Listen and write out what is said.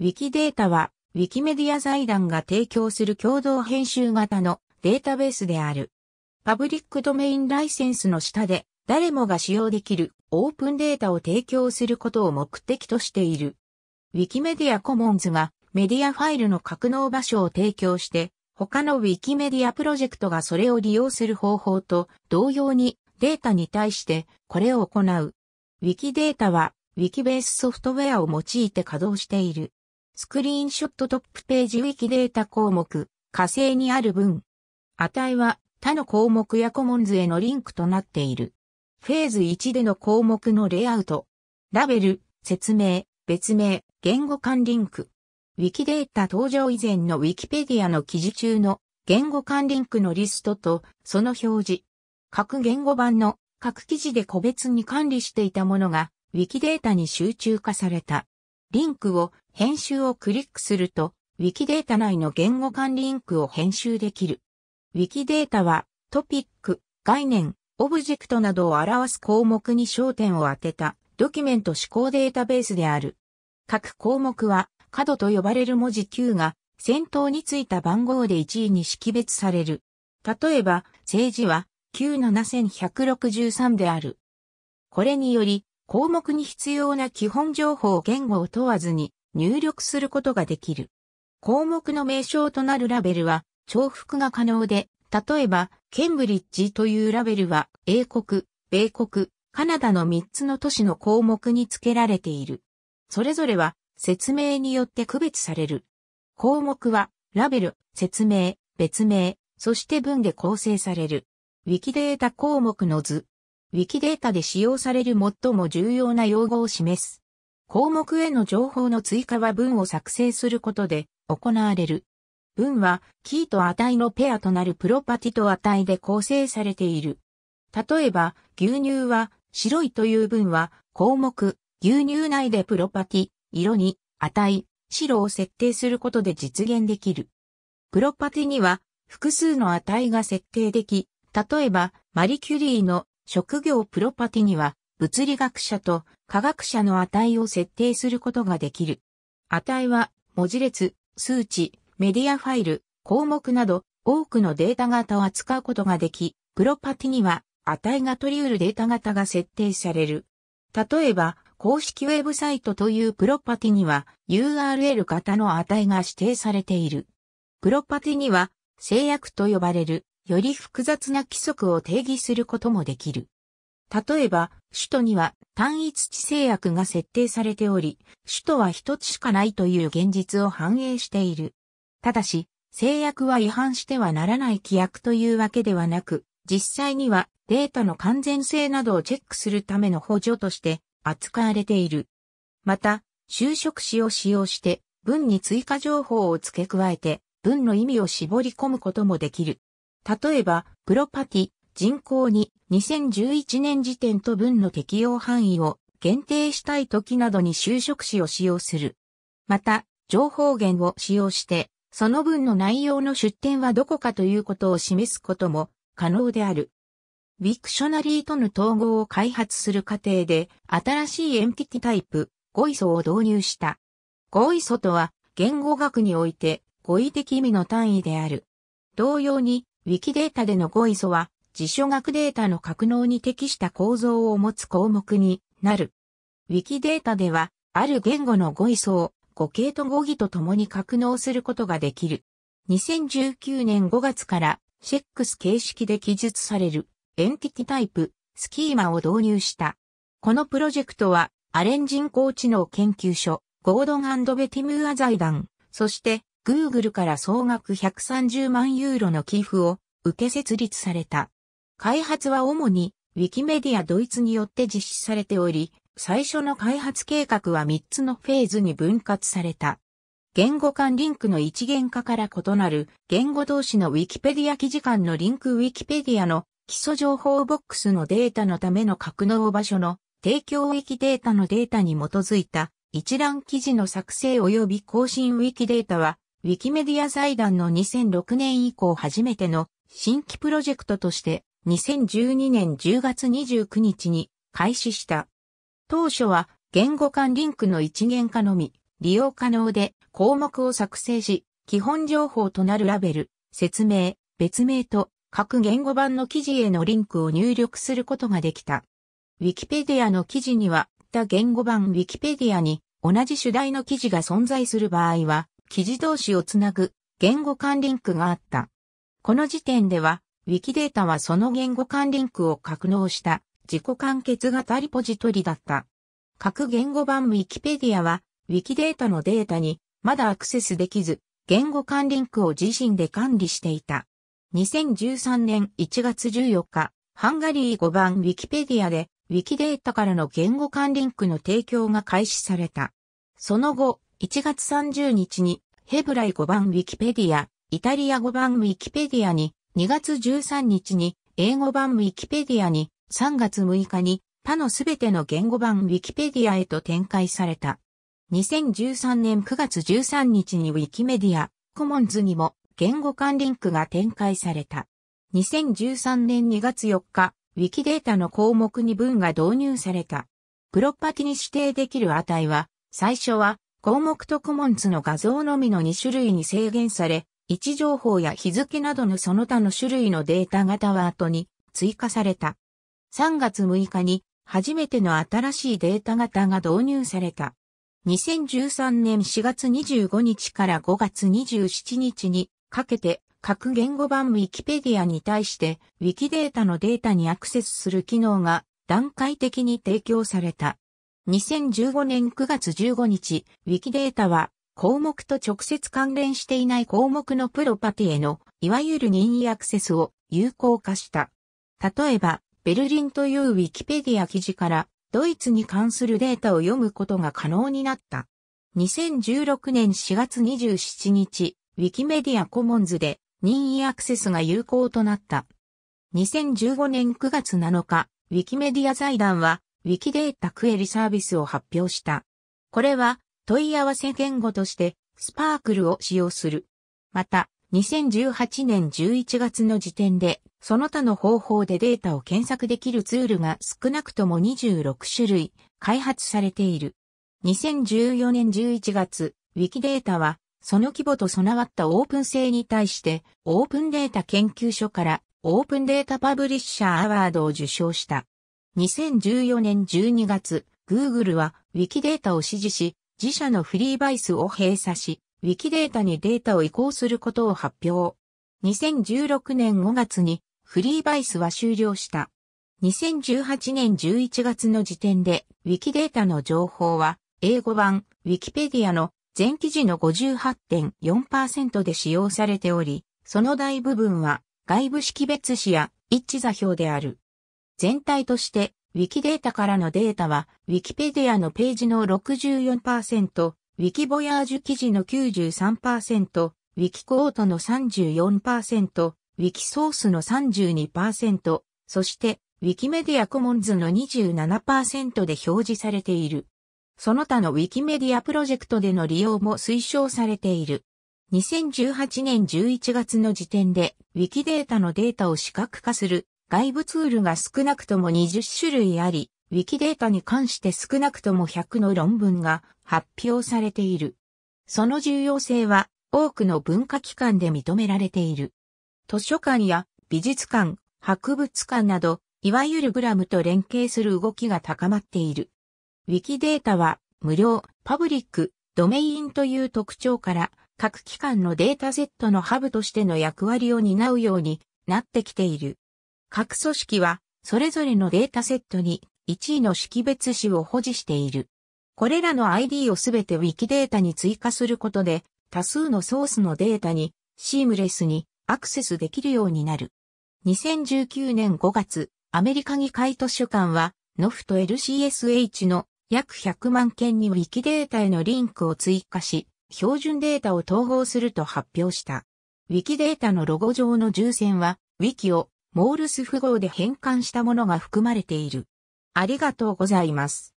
ウィキデータは、ウィキメディア財団が提供する共同編集型のデータベースである。パブリックドメインライセンスの下で、誰もが使用できるオープンデータを提供することを目的としている。ウィキメディアコモンズがメディアファイルの格納場所を提供して、他のウィキメディアプロジェクトがそれを利用する方法と同様にデータに対してこれを行う。ウィキデータはウィキベースソフトウェアを用いて稼働している。スクリーンショットトップページウィキデータ項目、火星にある分。値は他の項目やコモンズへのリンクとなっている。フェーズ1での項目のレイアウト。ラベル、説明、別名、言語間リンク。ウィキデータ登場以前のウィキペディアの記事中の言語間リンクのリストとその表示。各言語版の各記事で個別に管理していたものがウィキデータに集中化された。リンクを編集をクリックすると、ウィキデータ内の言語管理リンクを編集できる。ウィキデータはトピック、概念、オブジェクトなどを表す項目に焦点を当てたドキュメント指向データベースである。各項目は角と呼ばれる文字 Q が先頭についた番号で1位に識別される。例えば、政治は97163である。これにより、項目に必要な基本情報言語を問わずに入力することができる。項目の名称となるラベルは重複が可能で、例えば、ケンブリッジというラベルは英国、米国、カナダの3つの都市の項目に付けられている。それぞれは説明によって区別される。項目は、ラベル、説明、別名、そして文で構成される。ウィキデータ項目の図、ウィキデータで使用される最も重要な用語を示す。項目への情報の追加は文を作成することで行われる。文は、キーと値のペアとなるプロパティと値で構成されている。例えば、牛乳は、白いという文は、項目、牛乳内でプロパティ、色に、値、白を設定することで実現できる。プロパティには、複数の値が設定でき、例えば、マリキュリーの職業プロパティには、物理学者と科学者の値を設定することができる。値は、文字列、数値、メディアファイル、項目など、多くのデータ型を扱うことができ、プロパティには、値が取り得るデータ型が設定される。例えば、公式ウェブサイトというプロパティには URL 型の値が指定されている。プロパティには制約と呼ばれるより複雑な規則を定義することもできる。例えば、首都には単一地制約が設定されており、首都は一つしかないという現実を反映している。ただし、制約は違反してはならない規約というわけではなく、実際にはデータの完全性などをチェックするための補助として扱われている。また、就職詞を使用して文に追加情報を付け加えて文の意味を絞り込むこともできる。例えば、プロパティ、人口に2011年時点と分の適用範囲を限定したい時などに就職詞を使用する。また、情報源を使用して、その分の内容の出典はどこかということを示すことも可能である。ウィクショナリーとの統合を開発する過程で、新しいエンティティタイプ、語彙素を導入した。語彙素とは、言語学において、語彙的意味の単位である。同様に、ウィキデータでの語彙素は、辞書学データの格納に適した構造を持つ項目になる。ウィキデータでは、ある言語の語彙素を語形と語義と共に格納することができる。2019年5月からシェックス形式で記述されるエンティティタイプ、スキーマを導入した。このプロジェクトはアレン人工知能研究所、ゴードンベティムーア財団、そして Google から総額130万ユーロの寄付を受け設立された。開発は主に Wikimedia ドイツによって実施されており、最初の開発計画は3つのフェーズに分割された。言語間リンクの一元化から異なる言語同士の Wikipedia 記事間のリンク Wikipedia の基礎情報ボックスのデータのための格納場所の提供域データのデータに基づいた一覧記事の作成及び更新ウィキデータはウィキメディア財団の2006年以降初めての新規プロジェクトとして2012年10月29日に開始した。当初は言語間リンクの一元化のみ利用可能で項目を作成し、基本情報となるラベル、説明、別名と各言語版の記事へのリンクを入力することができた。ウィキペディアの記事には、他言語版ウィキペディアに同じ主題の記事が存在する場合は、記事同士をつなぐ言語間リンクがあった。この時点では、ウィキデータはその言語間リンクを格納した自己完結型リポジトリだった。各言語版ウィキペディアは、ウィキデータのデータにまだアクセスできず、言語間リンクを自身で管理していた。2013年1月14日、ハンガリー語番ウィキペディアで、ウィキデータからの言語間リンクの提供が開始された。その後、1月30日にヘブライ語版ウィキペディア、イタリア語版ウィキペディアに、2月13日に英語版ウィキペディアに、3月6日に他のすべての言語版ウィキペディアへと展開された。2013年9月13日にウィキメディア、コモンズにも言語間リンクが展開された。2013年2月4日、ウィキデータの項目に文が導入された。プロパティに指定できる値は、最初は項目とコモンツの画像のみの2種類に制限され、位置情報や日付などのその他の種類のデータ型は後に追加された。3月6日に初めての新しいデータ型が導入された。2013年4月25日から5月27日にかけて各言語版ウィキペディアに対してウィキデータのデータにアクセスする機能が段階的に提供された。2015年9月15日、ウィキデータは、項目と直接関連していない項目のプロパティへの、いわゆる任意アクセスを有効化した。例えば、ベルリンというウィキペディア記事から、ドイツに関するデータを読むことが可能になった。2016年4月27日、ウィキメディアコモンズで任意アクセスが有効となった。2015年9月7日、ウィキメディア財団はウィキデータクエリサービスを発表した。これは問い合わせ言語としてスパークルを使用する。また、2018年11月の時点で、その他の方法でデータを検索できるツールが少なくとも26種類開発されている。2014年11月、ウィキデータは、その規模と備わったオープン性に対して、オープンデータ研究所からオープンデータパブリッシャーアワードを受賞した。2014年12月、Google は Wikidata を支持し、自社のフリーバイスを閉鎖し、Wikidata にデータを移行することを発表。2016年5月にフリーバイスは終了した。2018年11月の時点で Wikidata の情報は英語版 Wikipedia の全記事の58.4%で使用されており、その大部分は外部識別詞や一致座標である。全体として、ウィキデータからのデータは、ウィキペディアのページの64%、ウィキボヤージュ記事の93%、ウィキコートの34%、ウィキソースの32%、そして、ウィキメディアコモンズの27%で表示されている。その他のウィキメディアプロジェクトでの利用も推奨されている。2018年11月の時点で、ウィキデータのデータを視覚化する外部ツールが少なくとも20種類あり、ウィキデータに関して少なくとも100の論文が発表されている。その重要性は多くの文化機関で認められている。図書館や美術館、博物館など、いわゆるグラムと連携する動きが高まっている。ウィキデータは無料、パブリック、ドメインという特徴から各機関のデータセットのハブとしての役割を担うようになってきている。各組織は、それぞれのデータセットに1位の識別子を保持している。これらの ID をすべて Wiki データに追加することで、多数のソースのデータにシームレスにアクセスできるようになる。2019年5月、アメリカ議会図書館は、ノフと LCSH の約100万件に Wiki データへのリンクを追加し、標準データを統合すると発表した。Wiki データのロゴ上の重線は、Wiki をモールス符号で変換したものが含まれている。ありがとうございます。